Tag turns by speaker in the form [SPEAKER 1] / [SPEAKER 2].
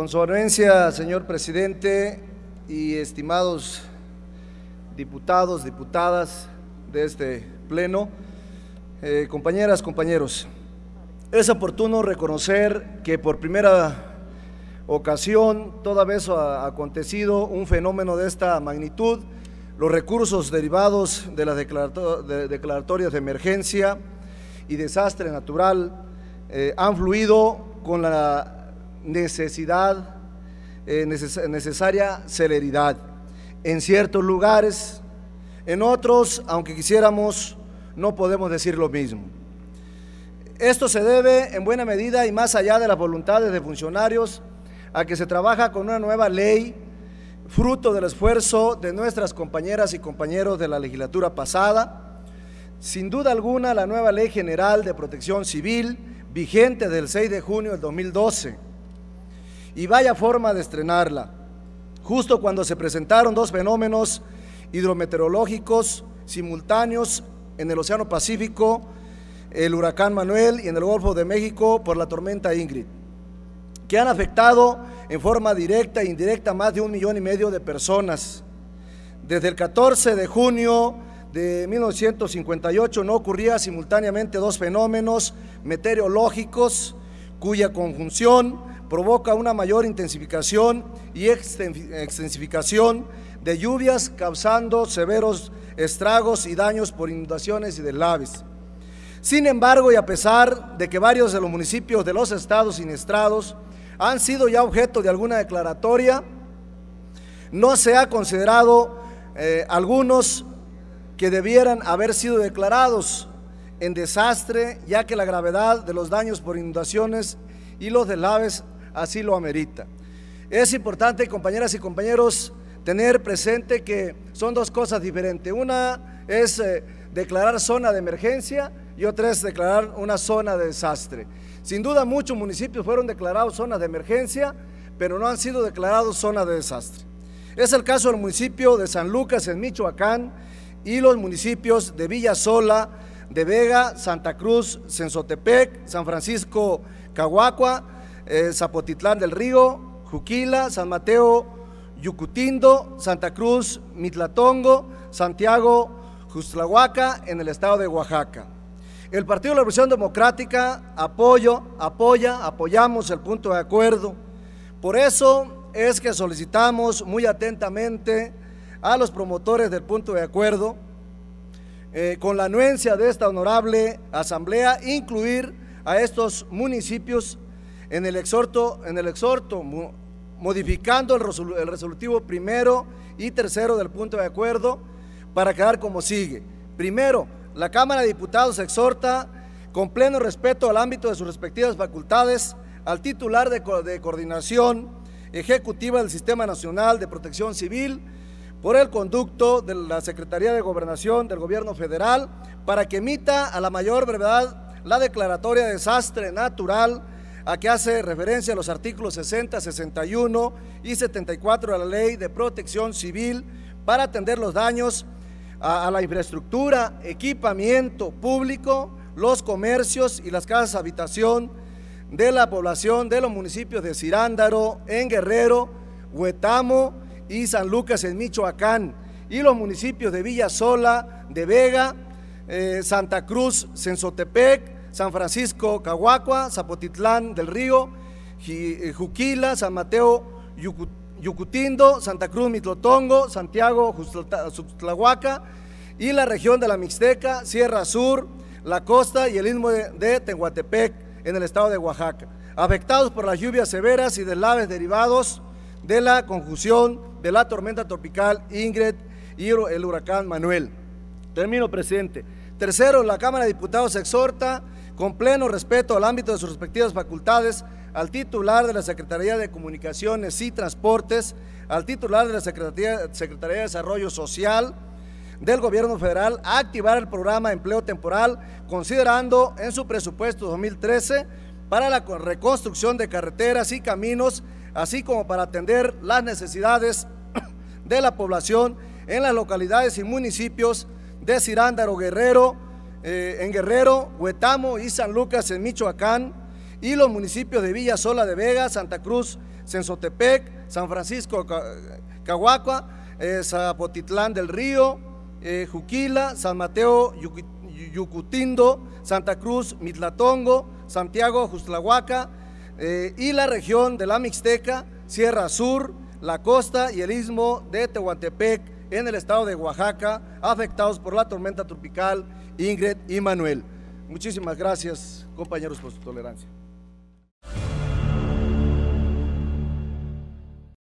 [SPEAKER 1] Con su anuencia, señor presidente y estimados diputados, diputadas de este pleno, eh, compañeras, compañeros, es oportuno reconocer que por primera ocasión, toda vez ha acontecido un fenómeno de esta magnitud, los recursos derivados de las declaratorias de emergencia y desastre natural eh, han fluido con la necesidad, eh, necesaria celeridad. En ciertos lugares, en otros, aunque quisiéramos, no podemos decir lo mismo. Esto se debe en buena medida y más allá de las voluntades de funcionarios a que se trabaja con una nueva ley, fruto del esfuerzo de nuestras compañeras y compañeros de la legislatura pasada. Sin duda alguna, la nueva Ley General de Protección Civil, vigente del 6 de junio del 2012, y vaya forma de estrenarla. Justo cuando se presentaron dos fenómenos hidrometeorológicos simultáneos en el Océano Pacífico, el huracán Manuel y en el Golfo de México por la tormenta Ingrid, que han afectado en forma directa e indirecta a más de un millón y medio de personas. Desde el 14 de junio de 1958 no ocurría simultáneamente dos fenómenos meteorológicos cuya conjunción provoca una mayor intensificación y extensificación de lluvias, causando severos estragos y daños por inundaciones y deslaves. Sin embargo, y a pesar de que varios de los municipios de los estados siniestrados han sido ya objeto de alguna declaratoria, no se ha considerado eh, algunos que debieran haber sido declarados en desastre, ya que la gravedad de los daños por inundaciones y los deslaves así lo amerita. Es importante, compañeras y compañeros, tener presente que son dos cosas diferentes. Una es eh, declarar zona de emergencia y otra es declarar una zona de desastre. Sin duda muchos municipios fueron declarados zonas de emergencia, pero no han sido declarados zonas de desastre. Es el caso del municipio de San Lucas en Michoacán y los municipios de villa sola de Vega, Santa Cruz, Sensotepec, San Francisco, Cahuacua, eh, Zapotitlán del Río, Juquila, San Mateo, Yucutindo, Santa Cruz, Mitlatongo, Santiago, Justlahuaca, en el estado de Oaxaca. El Partido de la Revolución Democrática apoyo, apoya, apoyamos el punto de acuerdo. Por eso es que solicitamos muy atentamente a los promotores del punto de acuerdo, eh, con la anuencia de esta honorable asamblea, incluir a estos municipios en el exhorto, en el exhorto modificando el, resolutivo primero y tercero del punto de acuerdo para quedar como sigue. Primero, la Cámara de Diputados exhorta con pleno respeto al ámbito de sus respectivas facultades al titular de, de coordinación ejecutiva del Sistema Nacional de Protección Civil por el conducto de la Secretaría de Gobernación del Gobierno Federal para que emita a la mayor brevedad la declaratoria de desastre natural a que hace referencia a los artículos 60, 61 y 74 de la Ley de Protección Civil para atender los daños a, la infraestructura, equipamiento público, los comercios y las casas de habitación de la población de los municipios de Cirándaro, en Guerrero, Huetamo y San Lucas en Michoacán y los municipios de Villa Sola, de Vega, eh, Santa Cruz, Sensotepec, San Francisco, Cahuacua, Zapotitlán del Río, eh, Juquila, San Mateo, Yucutindo, Santa Cruz, Mitlotongo, Santiago, Sutlahuaca y la región de la Mixteca, Sierra Sur, la costa y el istmo de Tehuantepec en el estado de Oaxaca, afectados por las lluvias severas y deslaves derivados de la conjunción de la tormenta tropical Ingrid y el huracán Manuel. Termino, presidente. Tercero, la Cámara de Diputados exhorta con pleno respeto al ámbito de sus respectivas facultades, al titular de la Secretaría de Comunicaciones y Transportes, al titular de la Secretaría, de Desarrollo Social del Gobierno Federal, a activar el programa Empleo Temporal, considerando en su presupuesto 2013 para la reconstrucción de carreteras y caminos, así como para atender las necesidades de la población en las localidades y municipios de Cirándaro Guerrero, eh, en Guerrero, Huetamo y San Lucas en Michoacán, y los municipios de Villa Sola de Vega, Santa Cruz, Cenzotepec, San Francisco, Cahuacua, eh, Zapotitlán del Río, eh, Juquila, San Mateo, Yucutindo, Santa Cruz, Mitlatongo, Santiago, Justlahuaca, y la región de la Mixteca, Sierra Sur, la costa y el istmo de Tehuantepec, en el estado de Oaxaca, afectados por la tormenta tropical Ingrid y Manuel. Muchísimas gracias, compañeros, por su tolerancia.